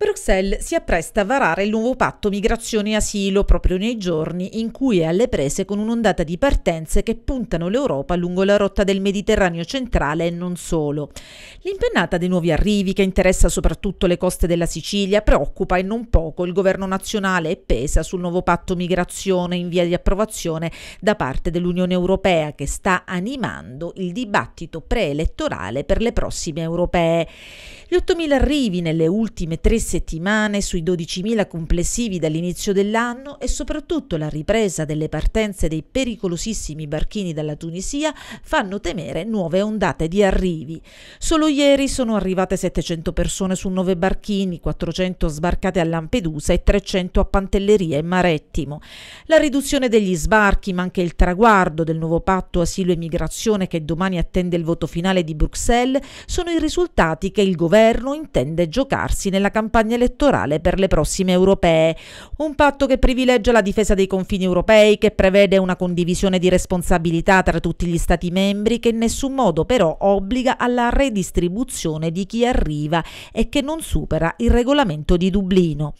Bruxelles si appresta a varare il nuovo patto migrazione e asilo proprio nei giorni in cui è alle prese con un'ondata di partenze che puntano l'Europa lungo la rotta del Mediterraneo centrale e non solo. L'impennata dei nuovi arrivi che interessa soprattutto le coste della Sicilia preoccupa e non poco il governo nazionale e pesa sul nuovo patto migrazione in via di approvazione da parte dell'Unione Europea che sta animando il dibattito preelettorale per le prossime europee. Gli 8.000 arrivi nelle ultime tre settimane sui 12.000 complessivi dall'inizio dell'anno e soprattutto la ripresa delle partenze dei pericolosissimi barchini dalla Tunisia fanno temere nuove ondate di arrivi. Solo ieri sono arrivate 700 persone su 9 barchini, 400 sbarcate a Lampedusa e 300 a Pantelleria e Marettimo. La riduzione degli sbarchi, ma anche il traguardo del nuovo patto asilo e migrazione che domani attende il voto finale di Bruxelles, sono i risultati che il governo intende giocarsi nella campagna campagna elettorale per le prossime europee. Un patto che privilegia la difesa dei confini europei, che prevede una condivisione di responsabilità tra tutti gli Stati membri, che in nessun modo però obbliga alla redistribuzione di chi arriva e che non supera il regolamento di Dublino.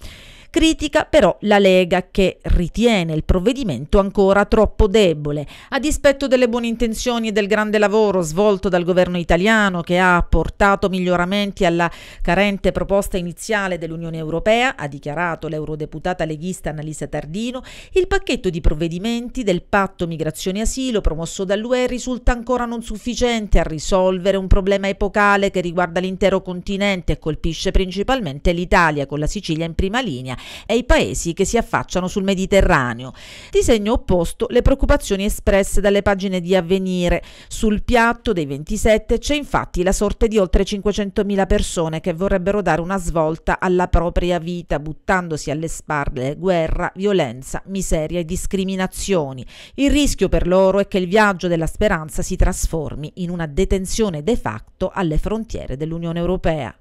Critica però la Lega che ritiene il provvedimento ancora troppo debole, a dispetto delle buone intenzioni e del grande lavoro svolto dal governo italiano che ha apportato miglioramenti alla carente proposta iniziale dell'Unione Europea, ha dichiarato l'eurodeputata leghista Annalisa Tardino, il pacchetto di provvedimenti del patto migrazione e asilo promosso dall'UE risulta ancora non sufficiente a risolvere un problema epocale che riguarda l'intero continente e colpisce principalmente l'Italia con la Sicilia in prima linea e i paesi che si affacciano sul Mediterraneo. Disegno opposto le preoccupazioni espresse dalle pagine di Avvenire. Sul piatto dei 27 c'è infatti la sorte di oltre 500.000 persone che vorrebbero dare una svolta alla propria vita, buttandosi alle spalle guerra, violenza, miseria e discriminazioni. Il rischio per loro è che il viaggio della speranza si trasformi in una detenzione de facto alle frontiere dell'Unione Europea.